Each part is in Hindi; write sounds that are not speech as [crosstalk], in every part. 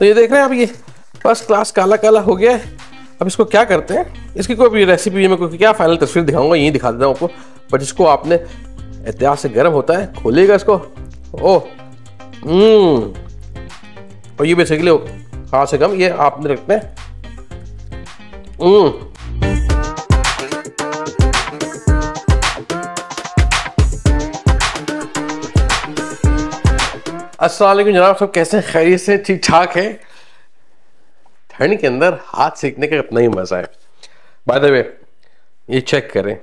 तो ये देख रहे हैं आप ये फर्स्ट क्लास काला काला हो गया है अब इसको क्या करते हैं इसकी कोई भी रेसिपी मैं कोई क्या फाइनल तस्वीर दिखाऊंगा यही दिखा देता हूँ आपको बट इसको आपने एहतियात से गर्म होता है खोलिएगा इसको ओह हम्म। और ये बेसिकली खा से कम ये आपने रखते हैं हम्म। असल जनाब सब कैसे हैं खैरियत से ठीक ठाक है ठंड के अंदर हाथ सीखने का इतना ही मज़ा है बाय द वे ये चेक करें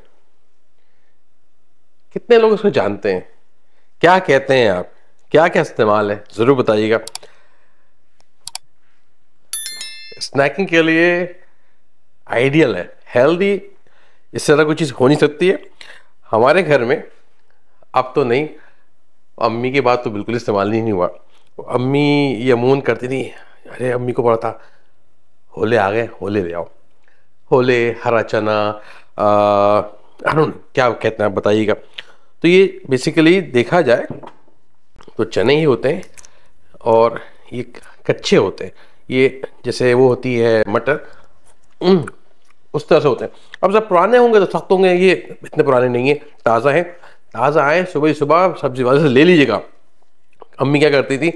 कितने लोग इसको जानते हैं क्या कहते हैं आप क्या क्या इस्तेमाल है ज़रूर बताइएगा स्नैकिंग के लिए आइडियल है हेल्दी इससे ज़्यादा कोई चीज़ हो नहीं सकती है हमारे घर में अब तो नहीं अम्मी की बात तो बिल्कुल इस्तेमाल नहीं हुआ अम्मी ये अमून करती थी अरे अम्मी को पड़ा था होले आ गए होले ले आओ होले हरा चना अरुण क्या कहते हैं बताइएगा तो ये बेसिकली देखा जाए तो चने ही होते हैं और ये कच्चे होते हैं ये जैसे वो होती है मटर उस तरह से होते हैं अब जब पुराने होंगे तो सख्त होंगे ये इतने पुराने नहीं है ताज़ा हैं आज आए सुबह सुबह सब्जी वाले से ले लीजिएगा अम्मी क्या करती थी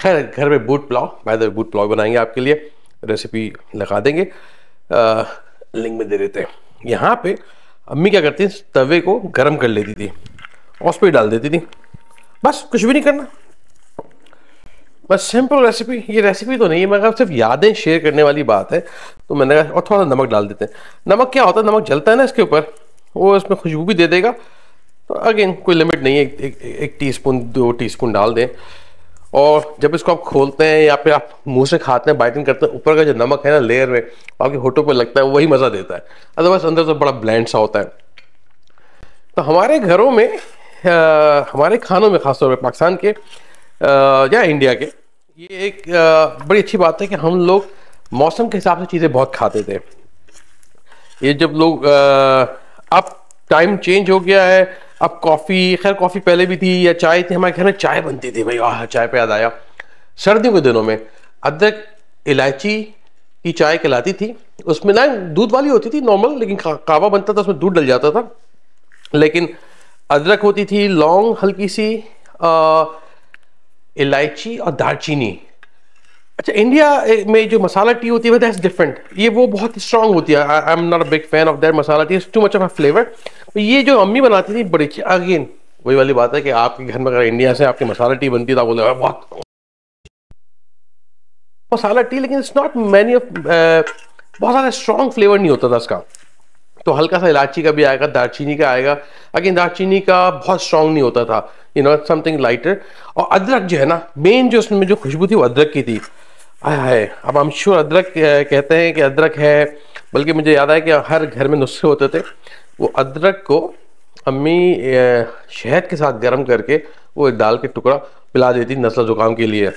खैर घर में बूट पुलाव बाय बूट पुलाव बनाएंगे आपके लिए रेसिपी लगा देंगे आ, लिंक में दे देते हैं यहाँ पे अम्मी क्या करती थी तवे को गर्म कर लेती थी और उस पर डाल देती थी बस कुछ भी नहीं करना बस सिंपल रेसिपी ये रेसिपी तो नहीं है मगर सिर्फ यादें शेयर करने वाली बात है तो मैंने कहा और थोड़ा नमक डाल देते हैं नमक क्या होता है नमक जलता है ना इसके ऊपर वो इसमें खुशबू भी दे देगा तो अगेन कोई लिमिट नहीं है एक, एक, एक टी स्पून दो टी स्पून डाल दें और जब इसको आप खोलते हैं या फिर आप मुंह से खाते हैं बाइटिंग करते हैं ऊपर का जो नमक है ना लेयर में आपके होटों पर लगता है वही मज़ा देता है अदरवाइज अंदर तो बड़ा ब्लैंड सा होता है तो हमारे घरों में आ, हमारे खानों में ख़ासतौर पर पाकिस्तान के आ, या इंडिया के ये एक आ, बड़ी अच्छी बात है कि हम लोग मौसम के हिसाब से चीज़ें बहुत खाते थे ये जब लोग अब टाइम चेंज हो गया है अब कॉफ़ी खैर कॉफ़ी पहले भी थी या चाय थी हमारे घर में चाय बनती थी भाई आह चाय पे याद आया सर्दियों के दिनों में अदरक इलायची की चाय कहलाती थी उसमें ना दूध वाली होती थी नॉर्मल लेकिन कावा बनता था उसमें दूध डल जाता था लेकिन अदरक होती थी लौंग हल्की सी इलायची और दालचीनी अच्छा इंडिया eh, में जो मसाला टी होती है दैट्स डिफरेंट ये वो बहुत स्ट्रांग होती है I am not a big fan of that masala tea too much of a flavour ये जो अम्मी बनाती थी बड़ी अच्छी अगेन वही वाली बात है कि आपके घर में अगर इंडिया से आपकी मसाला टी बनती था तो बोले बहुत मसाला टी लेकिन इट्स नॉट मैनी ऑफ बहुत ज़्यादा स्ट्रॉन्ग फ्लेवर नहीं होता था इसका तो हल्का सा इलायची का भी आएगा दालचीनी का आएगा अगेन दालचीनी का बहुत स्ट्रॉन्ग नहीं होता था यू नो समथिंग लाइटर और अदरक जो है ना मेन जो उसमें जो खुशबू थी वो अदरक की थी हाय अब हम श्योर अदरक कहते हैं कि अदरक है बल्कि मुझे याद है कि हर घर में नुस्खे होते थे वो अदरक को अम्मी शहद के साथ गर्म करके वो दाल के टुकड़ा पिला देती नस्ल ज़ुकाम के लिए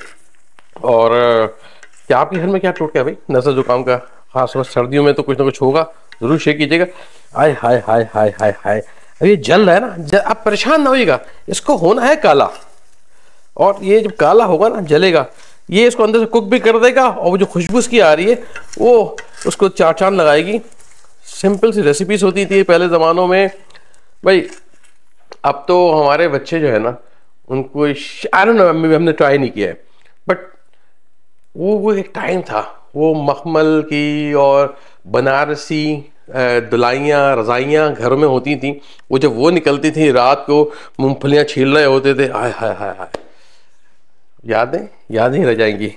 और क्या आपके घर में क्या टूट गया भाई नस्ल ज़ुकाम का खासतौर सर्दियों में तो कुछ ना कुछ होगा ज़रूर शेयर कीजिएगा आय हाय हाय हाय हाय हाय अब ये जल रहा है ना जल आप परेशान ना होइएगा इसको होना है काला और ये जब काला होगा ना जलेगा ये इसको अंदर से कुक भी कर देगा और वो जो खुशबू की आ रही है वो उसको चार चांद लगाएगी सिंपल सी रेसिपीज होती थी पहले ज़मानों में भाई अब तो हमारे बच्चे जो है ना उनको आई डोंट हमने ट्राई नहीं किया है बट वो वो एक टाइम था वो मखमल की और बनारसी दलाइयाँ रज़ाइयाँ घर में होती थी वो जब वो निकलती थी रात को मूँगफलियाँ छील रहे होते थे आय हाय हाय हाय यादें याद ही रह जाएंगी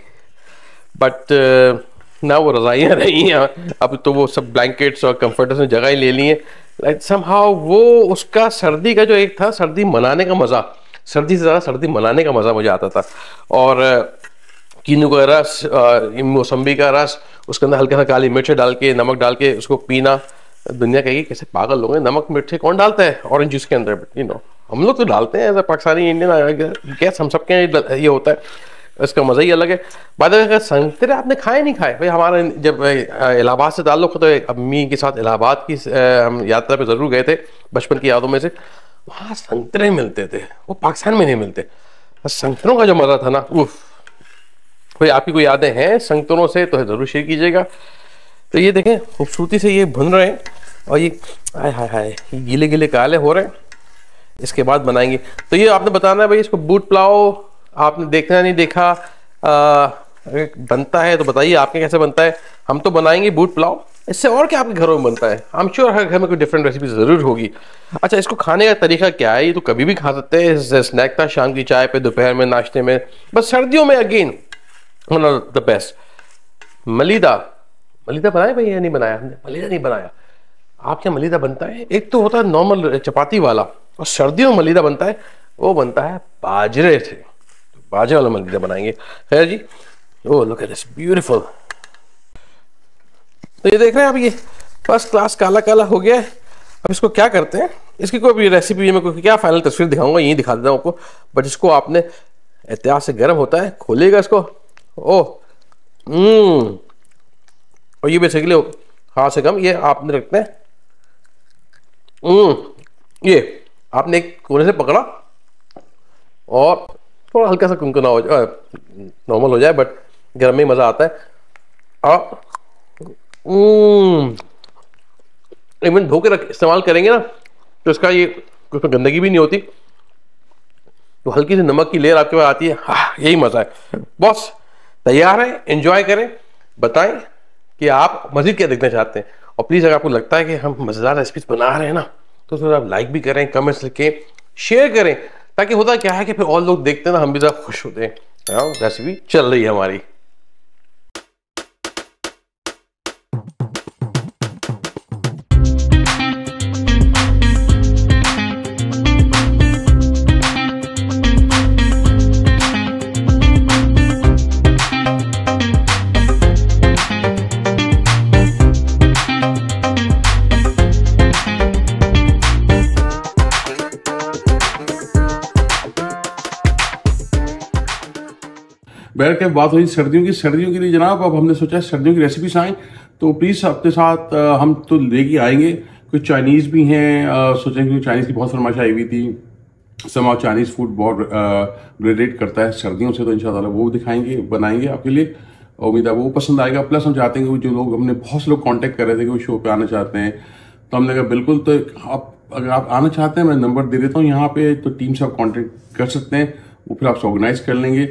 बट uh, ना वो रज़ाइयाँ [laughs] रही हैं अब तो वो सब ब्लैंकेट्स और कम्फर्टर्स में जगह ही ले ली हैं लाइक सम हाउ वो उसका सर्दी का जो एक था सर्दी मनाने का मज़ा सर्दी से ज़्यादा सर्दी मनाने का मज़ा मुझे आता था और uh, कीनू का रस uh, मौसम्बी का रस उसके अंदर हल्का सा काली मिर्च डाल के नमक डाल के उसको पीना दुनिया कहेगी कैसे पागल लोग हैं नमक मिर्चे कौन डालता है ऑरेंज जूस के अंदर यू नो हम लोग तो डालते हैं ऐसा पाकिस्तानी इंडियन गैस हम सबके ये होता है इसका मज़ा ही अलग है बाद संतरे आपने खाए नहीं खाए भाई हमारा जब इलाहाबाद से ताल्लुक़ हो तो अम्मी के साथ इलाहाबाद की हम यात्रा पे ज़रूर गए थे बचपन की यादों में से वहाँ संतरे मिलते थे वो पाकिस्तान में नहीं मिलते संतरों का जो मज़ा था ना उफ भाई आपकी कोई यादें हैं संतरों से तो ज़रूर शेयर कीजिएगा तो ये देखें खूबसूरती से ये भुन रहे हैं और ये हाय हाय हाय गीले गीले काले हो रहे हैं इसके बाद बनाएंगे तो ये आपने बताना है भाई इसको बूट पुलाव आपने देखना नहीं देखा आ, बनता है तो बताइए आपके कैसे बनता है हम तो बनाएंगे बूट पुलाव इससे और क्या आपके घरों में बनता है आई एम श्योर हर घर में कोई डिफरेंट रेसिपी ज़रूर होगी अच्छा इसको खाने का तरीका क्या है ये तो कभी भी खा सकते हैं स्नैक था शाम की चाय पे दोपहर में नाश्ते में बस सर्दियों में again one of the best malida malida बनाया भाई या नहीं बनाया हमने मलिदा नहीं बनाया आप क्या मलिदा बनता है एक तो होता है नॉर्मल चपाती वाला और सर्दियों में मलिदा बनता है वो बनता है बाजरे से तो बाजरे वाला मलिदा बनाएंगे है जी oh look at this beautiful तो ये देख रहे हैं आप ये फर्स्ट क्लास काला काला हो गया है अब इसको क्या करते हैं इसकी कोई भी रेसिपी में कोई क्या फाइनल तस्वीर दिखाऊंगा यही दिखा देता हूँ आपको बट इसको आपने एहतियात से गर्म होता है खोलेगा इसको ओ हम्म। और ये बेसिकली हाथ से कम ये आपने रखते हैं हम्म, ये आपने एक कोने से पकड़ा और थोड़ा हल्का सा कुमकुना हो जाए नॉर्मल हो जाए बट गर्म में मज़ा आता है आप इवन हम्म, धो के रख इस्तेमाल करेंगे ना तो इसका ये उसमें तो गंदगी भी नहीं होती तो हल्की सी नमक की लेयर आपके पास आती है हाँ यही मज़ा है बॉस तैयार है इन्जॉय करें बताएं कि आप मज़ीद क्या देखना चाहते हैं और प्लीज़ अगर आपको लगता है कि हम मज़ेदार रेसिपीज बना रहे हैं ना तो उसमें आप लाइक भी करें कमेंट्स लिखें शेयर करें ताकि होता क्या है कि फिर और लोग देखते हैं ना हम भी ज़रा खुश होते हैं रेसिपी हाँ, चल रही है हमारी बैठ के बात हुई सर्दियों की सर्दियों के लिए जनाब अब हमने सोचा सर्दियों की रेसिपीस आएँ तो प्लीज़ अपने साथ हम तो लेके आएंगे कुछ चाइनीज़ भी हैं सोचें कि चाइनीज़ की बहुत फरमाइश आई हुई थी समा चाइनीज़ फूड बहुत ग्रेडेट करता है सर्दियों से तो इन वो दिखाएंगे बनाएंगे आपके लिए उम्मीद है वो पसंद आएगा प्लस हम चाहते हैं कि जो लोग हमने बहुत से लोग कांटेक्ट कर रहे थे कि वो शो पे आना चाहते हैं तो हमने कहा बिल्कुल तो आप अगर आप आना चाहते हैं मैं नंबर दे देता हूँ यहाँ पे तो टीम से आप कॉन्टेक्ट कर सकते हैं वो फिर आपसे ऑर्गेनाइज कर लेंगे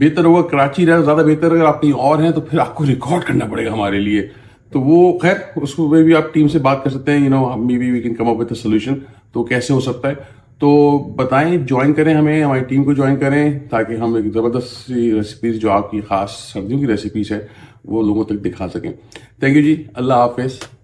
बेहतर होगा कराची रहे ज़्यादा बेहतर अगर आप कहीं और हैं तो फिर आपको रिकॉर्ड करना पड़ेगा हमारे लिए तो वो खैर उसको भी आप टीम से बात कर सकते हैं you know maybe we can come up with solution तो कैसे हो सकता है तो बताएं ज्वाइन करें हमें हमारी टीम को ज्वाइन करें ताकि हम एक ज़बरदस्त रेसिपीज जो आपकी खास सब्जियों की रेसिपीज है वो लोगों तक दिखा सकें थैंक यू जी अल्लाह हाफिज़